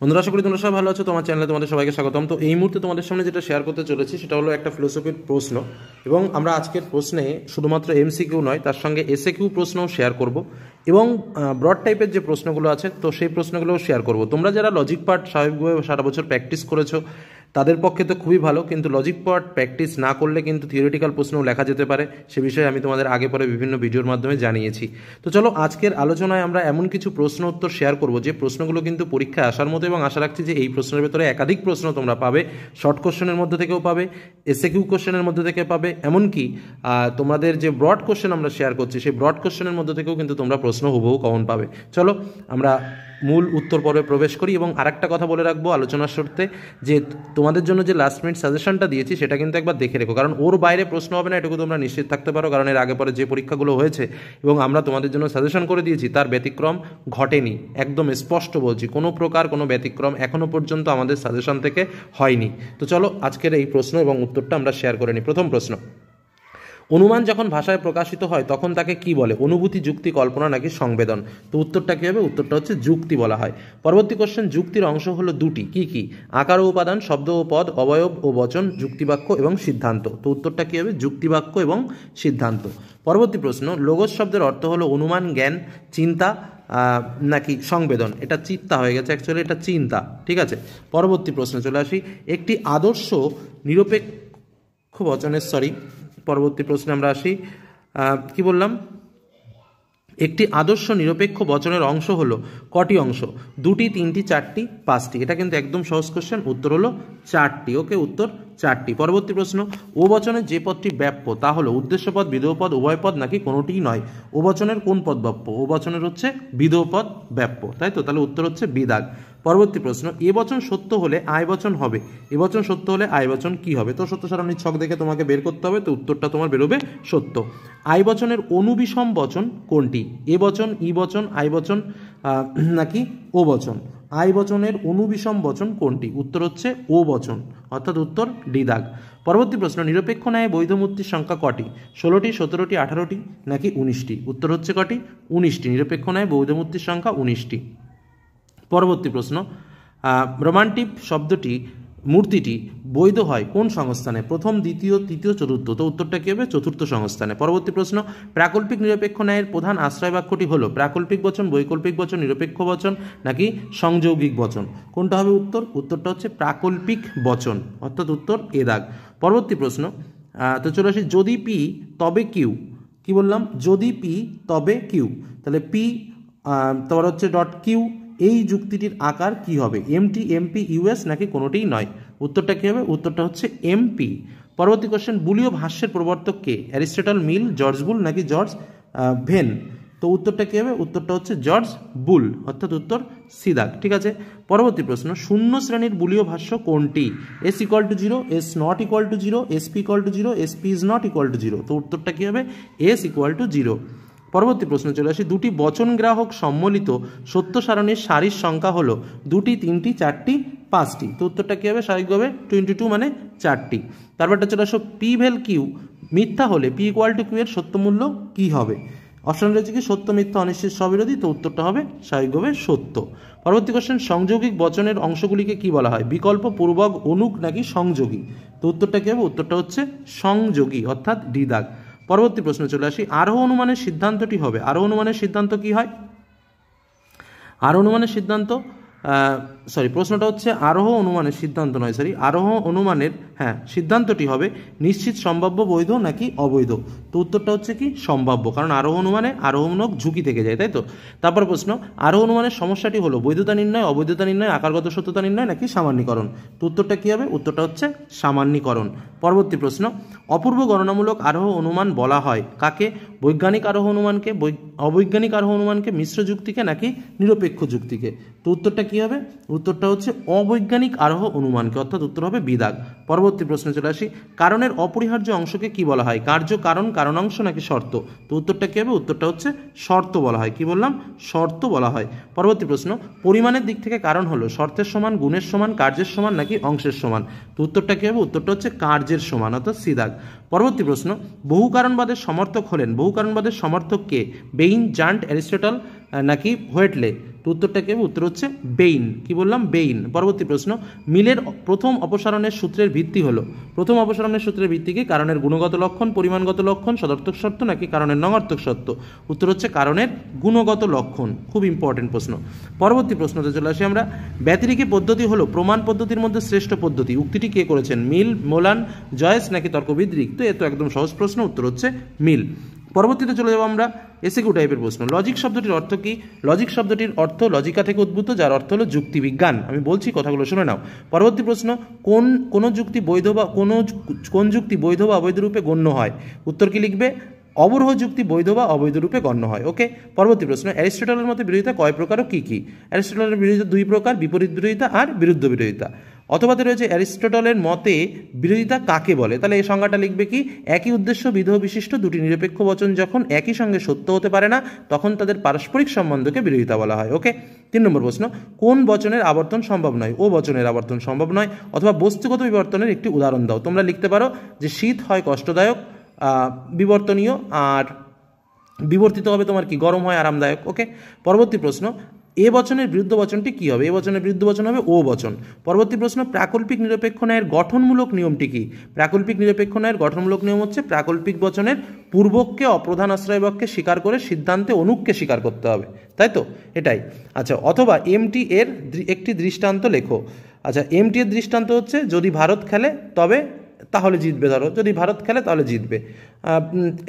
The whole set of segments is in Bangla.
বন্ধুরা আশা করি তোমরা সবাই ভালো আছো তোমার চ্যানেলে তোমাদের সবাইকে স্বাগতম তো এই মুহূর্তে তোমাদের সামনে যেটা শেয়ার করতে চলেছি সেটা হলো একটা ফিলোসফির প্রশ্ন এবং আমরা আজকের প্রশ্নে শুধুমাত্র এমসিকিউ নয় তার সঙ্গে এসএ কিউ প্রশ্নও শেয়ার করব এবং ব্রড টাইপের যে প্রশ্নগুলো আছে তো সেই প্রশ্নগুলোও শেয়ার করব তোমরা যারা লজিক পার্ট স্বাভাবিকভাবে সারা বছর প্র্যাকটিস করেছো তাদের পক্ষে তো খুবই ভালো কিন্তু লজিক পার্ট প্র্যাকটিস না করলে কিন্তু থিওরিটিক্যাল প্রশ্নও লেখা যেতে পারে সে বিষয়ে আমি তোমাদের আগে পরে বিভিন্ন ভিডিওর মাধ্যমে জানিয়েছি তো চলো আজকের আলোচনায় আমরা এমন কিছু প্রশ্ন উত্তর শেয়ার করব যে প্রশ্নগুলো কিন্তু পরীক্ষায় আসার মতো এবং আশা রাখছি যে এই প্রশ্নের ভেতরে একাধিক প্রশ্ন তোমরা পাবে শর্ট কোশ্চেনের মধ্যে থেকেও পাবে এসে কিউ কোশ্চেনের মধ্যে থেকে পাবে এমনকি তোমাদের যে ব্রড কোশ্চেন আমরা শেয়ার করছি সেই ব্রড কোশ্চেনের মধ্যে থেকেও কিন্তু তোমরা প্রশ্ন হুবহু কমন পাবে চলো আমরা মূল উত্তর পর্বে প্রবেশ করি এবং আরেকটা কথা বলে রাখবো আলোচনার শুরুতে যে তোমাদের জন্য যে লাস্ট মিনিট সাজেশনটা দিয়েছি সেটা কিন্তু একবার দেখে রেখো কারণ ওর বাইরে প্রশ্ন হবে না এটুকু তোমরা নিশ্চিত থাকতে পারো কারণ এর আগে পরে যে পরীক্ষাগুলো হয়েছে এবং আমরা তোমাদের জন্য সাজেশন করে দিয়েছি তার ব্যতিক্রম ঘটেনি একদম স্পষ্ট বলছি কোনো প্রকার কোনো ব্যতিক্রম এখনও পর্যন্ত আমাদের সাজেশন থেকে হয়নি তো চলো আজকের এই প্রশ্ন এবং উত্তরটা আমরা শেয়ার করে নিই প্রথম প্রশ্ন অনুমান যখন ভাষায় প্রকাশিত হয় তখন তাকে কি বলে অনুভূতি যুক্তি কল্পনা নাকি সংবেদন তো উত্তরটা কী হবে উত্তরটা হচ্ছে যুক্তি বলা হয় পরবর্তী কোশ্চেন যুক্তির অংশ হলো দুটি কি কি আকার ও উপাদান শব্দ ও পদ অবয়ব ও বচন যুক্তিবাক্য এবং সিদ্ধান্ত তো উত্তরটা কী হবে যুক্তিবাক্য এবং সিদ্ধান্ত পরবর্তী প্রশ্ন লোগস শব্দের অর্থ হলো অনুমান জ্ঞান চিন্তা নাকি সংবেদন এটা চিত্তা হয়ে গেছে অ্যাকচুয়ালি এটা চিন্তা ঠিক আছে পরবর্তী প্রশ্নে চলে আসি একটি আদর্শ নিরপেক্ষ বচনের সরি পরবর্তী প্রশ্নে আমরা আসি কি বললাম একটি আদর্শ নিরপেক্ষ বচনের অংশ হলো কটি অংশ দুটি তিনটি চারটি পাঁচটি এটা কিন্তু একদম সহজ কোশ্চেন উত্তর হলো চারটি ওকে উত্তর চারটি পরবর্তী প্রশ্ন ও বচনের যে পদটি ব্যাপ্য তা হলো উদ্দেশ্য পদ পদ উভয় পদ নাকি কোনোটিই নয় ও বচনের কোন পদ ব্যাপ্য ও বচনের হচ্ছে বিধেয় পদ ব্যাপ্য তাই তো তাহলে উত্তর হচ্ছে বিদাগ পরবর্তী প্রশ্ন এ বচন সত্য হলে আয় বচন হবে এ বচন সত্য হলে আয় বচন কী হবে তো সত্য সারণী ছক দেখে তোমাকে বের করতে হবে তো উত্তরটা তোমার বেরোবে সত্য আয় বচনের অনুবিষম বচন কোনটি এ বচন ই বচন আয় বচন নাকি ও বচন আয় বচনের অনুবিষম বচন কোনটি উত্তর হচ্ছে ও বচন অর্থাৎ উত্তর ডিদাগ পরবর্তী প্রশ্ন নিরপেক্ষ ন্যায় বৈধ মূর্তির সংখ্যা কটি ষোলোটি সতেরোটি আঠারোটি নাকি উনিশটি উত্তর হচ্ছে কটি উনিশটি নিরপেক্ষ ন্যায় বৈধ মূর্তির সংখ্যা উনিশটি পরবর্তী প্রশ্ন রোমান্টিক শব্দটি মূর্তিটি বৈধ হয় কোন সংস্থানে প্রথম দ্বিতীয় তৃতীয় চতুর্থ তো উত্তরটা কী হবে চতুর্থ সংস্থানে পরবর্তী প্রশ্ন প্রাকল্পিক নিরপেক্ষ ন্যায়ের প্রধান আশ্রয় বাক্যটি হলো প্রাকল্পিক বচন বৈকল্পিক বচন নিরপেক্ষ বচন নাকি সংযৌগিক বচন কোনটা হবে উত্তর উত্তরটা হচ্ছে প্রাকল্পিক বচন অর্থাৎ উত্তর এ দাগ পরবর্তী প্রশ্ন তো চলে আসি যদি পি তবে কিউ কি বললাম যদি পি তবে কিউ তাহলে পি তোমার হচ্ছে ডট কিউ এই যুক্তিটির আকার কি হবে এমটি এমপি ইউএস নাকি কোনোটিই নয় উত্তরটা কী হবে উত্তরটা হচ্ছে এমপি পরবর্তী কোশ্চেন বুলীয় ভাষ্যের প্রবর্তক কে অ্যারিস্টটল মিল জর্জ বুল নাকি জর্জ ভেন তো উত্তরটা কী হবে উত্তরটা হচ্ছে জর্জ বুল অর্থাৎ উত্তর সিদাক ঠিক আছে পরবর্তী প্রশ্ন শূন্য শ্রেণীর বুলীয় ভাষ্য কোনটি S equal to zero S not equal to zero S P equal to zero S P is not equal to zero তো উত্তরটা কী হবে এস ইকুয়াল টু জিরো পরবর্তী প্রশ্ন চলে আসি দুটি বচন গ্রাহক সম্মিলিত সত্য সারণীর সারির সংখ্যা হলো দুটি তিনটি চারটি পাঁচটি তো উত্তরটা কী হবে স্বাভাবিকভাবে টোয়েন্টি টু মানে চারটি তারপরটা চলে আসো পি ভেল কিউ মিথ্যা হলে পি ইকুয়াল টু কিউ এর সত্য মূল্য কী হবে অপশন রয়েছে কি সত্য মিথ্যা অনিশ্চিত স্ববিরোধী তো উত্তরটা হবে স্বাভাবিকভাবে সত্য পরবর্তী কোশ্চেন সংযোগিক বচনের অংশগুলিকে কি বলা হয় বিকল্প পূর্বক অনুক নাকি সংযোগী তো উত্তরটা কী হবে উত্তরটা হচ্ছে সংযোগী অর্থাৎ ডিদাগ পরবর্তী প্রশ্নে চলে আসি আরোহ অনুমানের সিদ্ধান্তটি হবে আরও অনুমানের সিদ্ধান্ত কি হয় আরোহ অনুমানের সিদ্ধান্ত সরি প্রশ্নটা হচ্ছে আরোহ অনুমানের সিদ্ধান্ত নয় সরি আরোহ অনুমানের হ্যাঁ সিদ্ধান্তটি হবে নিশ্চিত সম্ভাব্য বৈধ নাকি অবৈধ তো উত্তরটা হচ্ছে কি সম্ভাব্য কারণ আরোহ অনুমানে আরোহণক ঝুঁকি থেকে যায় তাই তো তারপর প্রশ্ন আরোহ অনুমানের সমস্যাটি হলো বৈধতা নির্ণয় অবৈধতা নির্ণয় আকারগত সত্যতা নির্ণয় নাকি সামান্যীকরণ তো উত্তরটা কী হবে উত্তরটা হচ্ছে সামান্যীকরণ পরবর্তী প্রশ্ন অপূর্ব গণনামূলক আরোহ অনুমান বলা হয় কাকে বৈজ্ঞানিক আরোহ অনুমানকে অবৈজ্ঞানিক আরোহ অনুমানকে মিশ্র যুক্তিকে নাকি নিরপেক্ষ যুক্তিকে তো উত্তরটা কী হবে উত্তরটা হচ্ছে অবৈজ্ঞানিক আরোহ অনুমানকে অর্থাৎ উত্তর হবে বিদাগ পরবর্তী প্রশ্নে চলে আসি কারণের অপরিহার্য অংশকে কি বলা হয় কার্য কারণ কারণ অংশ নাকি শর্ত তো উত্তরটা কী হবে উত্তরটা হচ্ছে শর্ত বলা হয় কি বললাম শর্ত বলা হয় পরবর্তী প্রশ্ন পরিমাণের দিক থেকে কারণ হলো শর্তের সমান গুণের সমান কার্যের সমান নাকি অংশের সমান তো উত্তরটা কী হবে উত্তরটা হচ্ছে কার্যের সমান অর্থাৎ সিদাগ পরবর্তী প্রশ্ন বহু কারণবাদের সমর্থক হলেন বহু কারণবাদের সমর্থক কে বেইন জান্ট অ্যারিস্টটল নাকি হোয়েটলে তো উত্তরটা কি উত্তর হচ্ছে বেইন কি বললাম বেইন পরবর্তী প্রশ্ন মিলের প্রথম অপসারণের সূত্রের ভিত্তি হলো প্রথম অপসারণের সূত্রের ভিত্তি কি কারণের গুণগত লক্ষণ পরিমাণগত লক্ষণ সদর্থক শর্ত নাকি কারণের নঙর্থক শর্ত উত্তর হচ্ছে কারণের গুণগত লক্ষণ খুব ইম্পর্টেন্ট প্রশ্ন পরবর্তী প্রশ্নতে চলে আসি আমরা ব্যতিরিকি পদ্ধতি হলো প্রমাণ পদ্ধতির মধ্যে শ্রেষ্ঠ পদ্ধতি উক্তিটি কে করেছেন মিল মোলান জয়েস নাকি তর্কবিদ্রিক রিক্ত এ তো একদম সহজ প্রশ্ন উত্তর হচ্ছে মিল পরবর্তীতে চলে যাবো আমরা এসিকিউ টাইপের প্রশ্ন লজিক শব্দটির অর্থ কি লজিক শব্দটির অর্থ লজিকা থেকে উদ্ভূত যার অর্থ হলো যুক্তিবিজ্ঞান আমি বলছি কথাগুলো শুনে নাও পরবর্তী প্রশ্ন কোন কোন যুক্তি বৈধ বা কোন কোন যুক্তি বৈধ বা অবৈধ রূপে গণ্য হয় উত্তর কি লিখবে অবরোহ যুক্তি বৈধ বা অবৈধ রূপে গণ্য হয় ওকে পরবর্তী প্রশ্ন অ্যারিস্টোটলের মতো বিরোধিতা কয় প্রকার ও কী কী অ্যারিস্টোটলের বিরোধিতা দুই প্রকার বিপরীত বিরোধিতা আর বিরুদ্ধ বিরোধিতা অথবা রয়েছে অ্যারিস্টটলের মতে বিরোধিতা কাকে বলে তাহলে এই সংজ্ঞাটা লিখবে কি একই উদ্দেশ্য বিধেয় বিশিষ্ট দুটি নিরপেক্ষ বচন যখন একই সঙ্গে সত্য হতে পারে না তখন তাদের পারস্পরিক সম্বন্ধকে বিরোধিতা বলা হয় ওকে তিন নম্বর প্রশ্ন কোন বচনের আবর্তন সম্ভব নয় ও বচনের আবর্তন সম্ভব নয় অথবা বস্তুগত বিবর্তনের একটি উদাহরণ দাও তোমরা লিখতে পারো যে শীত হয় কষ্টদায়ক বিবর্তনীয় আর বিবর্তিত হবে তোমার কি গরম হয় আরামদায়ক ওকে পরবর্তী প্রশ্ন এ বচনের বিরুদ্ধ বচনটি কী হবে এ বচনের বিরুদ্ধ বচন হবে ও বচন পরবর্তী প্রশ্ন প্রাকল্পিক নিরপেক্ষ ন্যায়ের গঠনমূলক নিয়মটি কী প্রাকল্পিক নিরপেক্ষ ন্যায়ের গঠনমূলক নিয়ম হচ্ছে প্রাকল্পিক বচনের পূর্বককে অপ্রধান আশ্রয়বাক্যে স্বীকার করে সিদ্ধান্তে অনুককে স্বীকার করতে হবে তাই তো এটাই আচ্ছা অথবা এমটি এর একটি দৃষ্টান্ত লেখো আচ্ছা এমটি এর দৃষ্টান্ত হচ্ছে যদি ভারত খেলে তবে তাহলে জিতবে ধরো যদি ভারত খেলে তাহলে জিতবে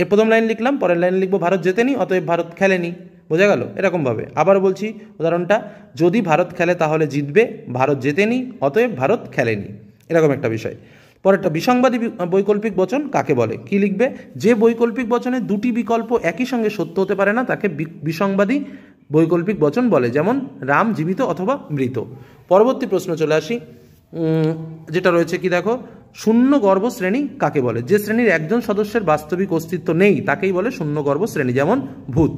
এ প্রথম লাইন লিখলাম পরের লাইন লিখবো ভারত জেতেনি অতএব ভারত খেলেনি বোঝা গেল এরকমভাবে আবার বলছি উদাহরণটা যদি ভারত খেলে তাহলে জিতবে ভারত জেতেনি অতএব ভারত খেলেনি এরকম একটা বিষয় পরেরটা বিসংবাদী বৈকল্পিক বচন কাকে বলে কি লিখবে যে বৈকল্পিক বচনে দুটি বিকল্প একই সঙ্গে সত্য হতে পারে না তাকে বিসংবাদী বৈকল্পিক বচন বলে যেমন রাম জীবিত অথবা মৃত পরবর্তী প্রশ্ন চলে আসি যেটা রয়েছে কি দেখো শূন্য গর্ব শ্রেণী কাকে বলে যে শ্রেণীর একজন সদস্যের বাস্তবিক অস্তিত্ব নেই তাকেই বলে শূন্য গর্ব শ্রেণী যেমন ভূত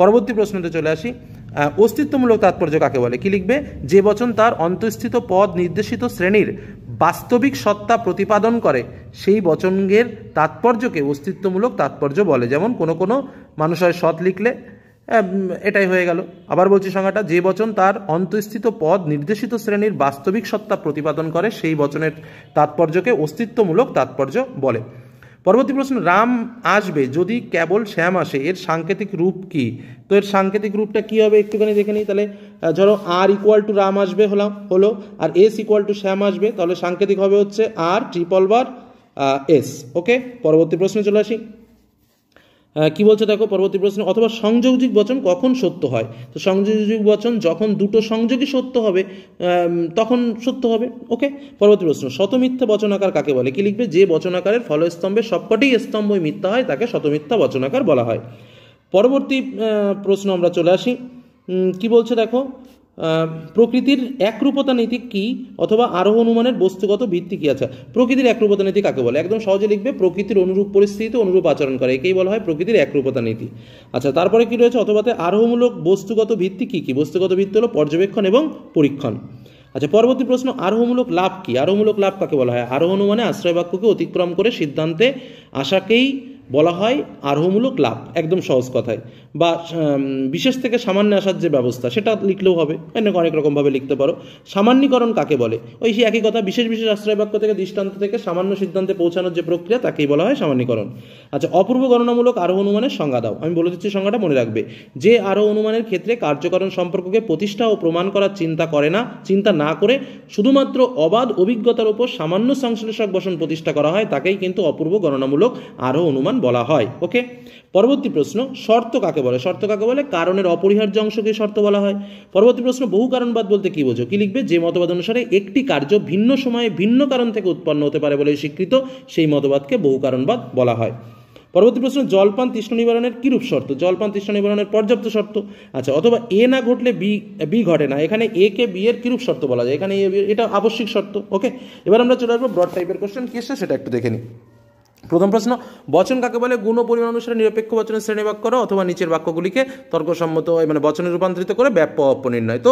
পরবর্তী প্রশ্নতে চলে আসি অস্তিত্বমূলক তাৎপর্য কাকে বলে কি লিখবে যে বচন তার অন্তঃস্থিত পদ নির্দেশিত শ্রেণীর বাস্তবিক সত্তা প্রতিপাদন করে সেই বচনের তাৎপর্যকে অস্তিত্বমূলক তাৎপর্য বলে যেমন কোনো কোনো মানুষ হয় সৎ লিখলে এটাই হয়ে গেল আবার বলছি সংজ্ঞাটা যে বচন তার অন্তঃস্থিত পদ নির্দেশিত শ্রেণীর বাস্তবিক সত্তা প্রতিপাদন করে সেই বচনের তাৎপর্যকে অস্তিত্বমূলক তাৎপর্য বলে পরবর্তী প্রশ্ন রাম আসবে যদি কেবল শ্যাম আসে এর সাংকেতিক রূপ কি তো এর সাংকেতিক রূপটা কি হবে একটুখানি দেখে নিই তাহলে ধরো আর ইকুয়াল টু রাম আসবে হলাম হলো আর এস ইকুয়াল টু শ্যাম আসবে তাহলে সাংকেতিক হবে হচ্ছে আর ট্রিপল বার এস ওকে পরবর্তী প্রশ্নে চলে আসি কি বলছে দেখো পরবর্তী প্রশ্ন অথবা সংযোগযুগ বচন কখন সত্য হয় তো সংযোগযুগ বচন যখন দুটো সংযোগই সত্য হবে তখন সত্য হবে ওকে পরবর্তী প্রশ্ন শতমিথ্যা বচনাকার কাকে বলে কি লিখবে যে বচনাকারের ফলস্তম্ভে সবকটি স্তম্ভই মিথ্যা হয় তাকে শতমিথ্যা বচনাকার বলা হয় পরবর্তী প্রশ্ন আমরা চলে আসি কি বলছে দেখো প্রকৃতির একরূপতা নীতি কি অথবা আরোহ অনুমানের বস্তুগত ভিত্তি কি আছে আচ্ছা, প্রকৃতির একরূপতা নীতি কাকে বলে একদম সহজে লিখবে প্রকৃতির অনুরূপ পরিস্থিতিতে অনুরূপ আচরণ করে একেই বলা হয় প্রকৃতির একরূপতা নীতি আচ্ছা তারপরে কি রয়েছে অথবাতে আরোহমূলক বস্তুগত ভিত্তি কি কি বস্তুগত ভিত্তি হলো পর্যবেক্ষণ এবং পরীক্ষণ আচ্ছা পরবর্তী প্রশ্ন আরোহমূলক লাভ কি আরোহমূলক লাভ কাকে বলা হয় আরোহ অনুমানে আশ্রয় বাক্যকে অতিক্রম করে সিদ্ধান্তে আশাকেই বলা হয় আরোহমূলক লাভ একদম সহজ কথায় বা বিশেষ থেকে সামান্য আসার যে ব্যবস্থা সেটা লিখলেও হবে অনেক অনেক রকমভাবে লিখতে পারো সামান্যীকরণ কাকে বলে ওই সেই একই কথা বিশেষ বিশেষ আশ্রয় বাক্য থেকে দৃষ্টান্ত থেকে সামান্য সিদ্ধান্তে পৌঁছানোর যে প্রক্রিয়া তাকেই বলা হয় সামান্যীকরণ আচ্ছা অপূর্ব গণনামূলক আরোহ অনুমানের সংজ্ঞা দাও আমি বলে দিচ্ছি সংজ্ঞাটা মনে রাখবে যে আরোহ অনুমানের ক্ষেত্রে কার্যকরণ সম্পর্ককে প্রতিষ্ঠা ও প্রমাণ করার চিন্তা করে না চিন্তা না করে শুধুমাত্র অবাধ অভিজ্ঞতার উপর সামান্য সংশ্লেষক বসন প্রতিষ্ঠা করা হয় তাকেই কিন্তু অপূর্ব গণনামূলক আরোহ অনুমান বলা হয় ওকে পরবর্তী প্রশ্ন শর্ত কাকে বলে শর্ত কাকে বলে কারণের অপরিহার্য অংশকে শর্ত বলা হয় পরবর্তী প্রশ্ন বহু কারণবাদ বলতে কি বোঝো কি লিখবে যে মতবাদ অনুসারে একটি কার্য ভিন্ন সময়ে ভিন্ন কারণ থেকে উৎপন্ন হতে পারে বলে স্বীকৃত সেই মতবাদকে বহু কারণবাদ বলা হয় পরবর্তী প্রশ্ন জলপান তৃষ্ণ নিবারণের কিরূপ শর্ত জলপান তৃষ্ণ নিবারণের পর্যাপ্ত শর্ত আচ্ছা অথবা এ না ঘটলে বি বি ঘটে না এখানে এ কে বি এর কিরূপ শর্ত বলা যায় এখানে এটা আবশ্যিক শর্ত ওকে এবার আমরা চলে আসবো ব্রড টাইপের কোশ্চেন কি সেটা একটু দেখে নিই প্রথম প্রশ্ন বচন কাকে বলে গুণ পরিমাণ অনুসারে নিরপেক্ষ বচনের শ্রেণী বাক্য অথবা নিচের বাক্যগুলিকে তর্কসম্মত মানে বচনে রূপান্তরিত করে ব্যাপক অপনির্ণয় নির্ণয় তো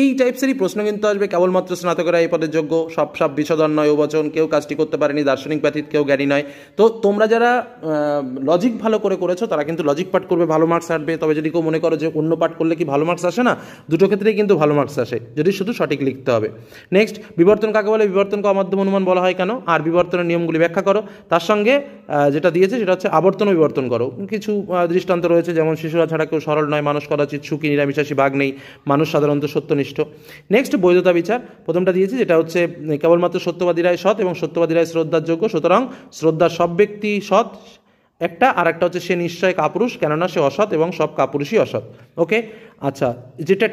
এই টাইপসেরই প্রশ্ন কিন্তু আসবে কেবলমাত্র স্নাতকেরা এই পদের যোগ্য সব সব বিশোধন নয় ওবচন কেউ কাজটি করতে পারেনি দার্শনিক ব্যতীত কেউ জ্ঞানী নয় তো তোমরা যারা লজিক ভালো করে করেছো তারা কিন্তু লজিক পাঠ করবে ভালো মার্কস আসবে তবে যদি কেউ মনে করো যে অন্য পাঠ করলে কি ভালো মার্কস আসে না দুটো ক্ষেত্রেই কিন্তু ভালো মার্কস আসে যদি শুধু সঠিক লিখতে হবে নেক্সট বিবর্তন কাকে বলে বিবর্তনকে অমাধ্যম অনুমান বলা হয় কেন আর বিবর্তনের নিয়মগুলি ব্যাখ্যা করো তার সঙ্গে যেটা দিয়েছে সেটা হচ্ছে আবর্তন বিবর্তন করো কিছু দৃষ্টান্ত রয়েছে যেমন শিশুরা ছাড়া কেউ সরল নয় মানুষ কদাচিত সুখী নিরামিষাসী বাঘ নেই মানুষ সাধারণত সত্য বস্তুনিষ্ঠ নেক্সট বৈধতা বিচার প্রথমটা দিয়েছি যেটা হচ্ছে কেবলমাত্র সত্যবাদীরাই সৎ এবং সত্যবাদীরাই শ্রদ্ধার যোগ্য সুতরাং শ্রদ্ধা সব ব্যক্তি সৎ একটা আর একটা হচ্ছে সে নিশ্চয় কাপুরুষ কেননা সে অসৎ এবং সব কাপুরুষই অসৎ ওকে আচ্ছা যেটা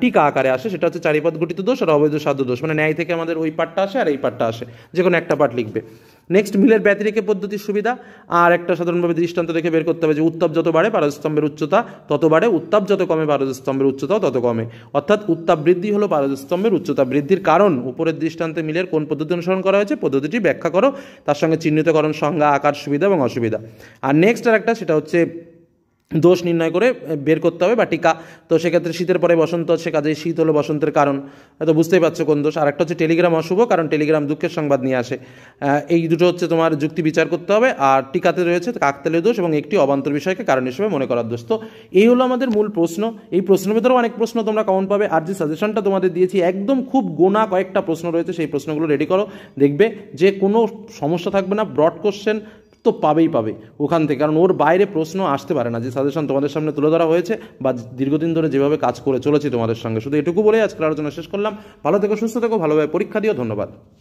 টিকা আকারে আসে সেটা হচ্ছে চারিপদ গঠিত দোষ আর অবৈধ সাধ্য দোষ মানে ন্যায় থেকে আমাদের ওই পাঠটা আসে আর এই পাঠটা আসে যে কোনো একটা পাঠ লিখবে নেক্সট মিলের ব্যতিরেকে পদ্ধতির সুবিধা আর একটা সাধারণভাবে দৃষ্টান্ত রেখে বের করতে হবে যে উত্তাপ যত বাড়ে পারদস্তম্ভের উচ্চতা তত বাড়ে উত্তাপ যত কমে পারদস্তম্ভের উচ্চতাও তত কমে অর্থাৎ উত্তাপ বৃদ্ধি হলো পারদস্তম্ভের উচ্চতা বৃদ্ধির কারণ উপরের দৃষ্টান্তে মিলের কোন পদ্ধতি অনুসরণ করা হয়েছে পদ্ধতিটি ব্যাখ্যা করো তার সঙ্গে চিহ্নিতকরণ সংজ্ঞা আকার সুবিধা এবং অসুবিধা আর নেক্সট আর একটা সেটা হচ্ছে দোষ নির্ণয় করে বের করতে হবে বা টিকা তো সেক্ষেত্রে শীতের পরে বসন্ত সে কাজে শীত হলো বসন্তের কারণ হয়তো বুঝতেই পারছো কোন দোষ আর একটা হচ্ছে টেলিগ্রাম অশুভ কারণ টেলিগ্রাম দুঃখের সংবাদ নিয়ে আসে এই দুটো হচ্ছে তোমার যুক্তি বিচার করতে হবে আর টিকাতে রয়েছে কাকতালীয় দোষ এবং একটি অবান্তর বিষয়কে কারণ হিসেবে মনে করার দোষ তো এই হলো আমাদের মূল প্রশ্ন এই প্রশ্নের ভেতরেও অনেক প্রশ্ন তোমরা কমন পাবে আর যে সাজেশনটা তোমাদের দিয়েছি একদম খুব গোনা কয়েকটা প্রশ্ন রয়েছে সেই প্রশ্নগুলো রেডি করো দেখবে যে কোনো সমস্যা থাকবে না ব্রড কোশ্চেন তো পাবেই পাবে ওখান থেকে কারণ ওর বাইরে প্রশ্ন আসতে পারে না যে সাজেশন তোমাদের সামনে তুলে ধরা হয়েছে বা দীর্ঘদিন ধরে যেভাবে কাজ করে চলেছি তোমাদের সঙ্গে শুধু এটুকু বলে আজকের আলোচনা শেষ করলাম ভালো থেকো সুস্থ থেকো ভালোভাবে পরীক্ষা দিও ধন্যবাদ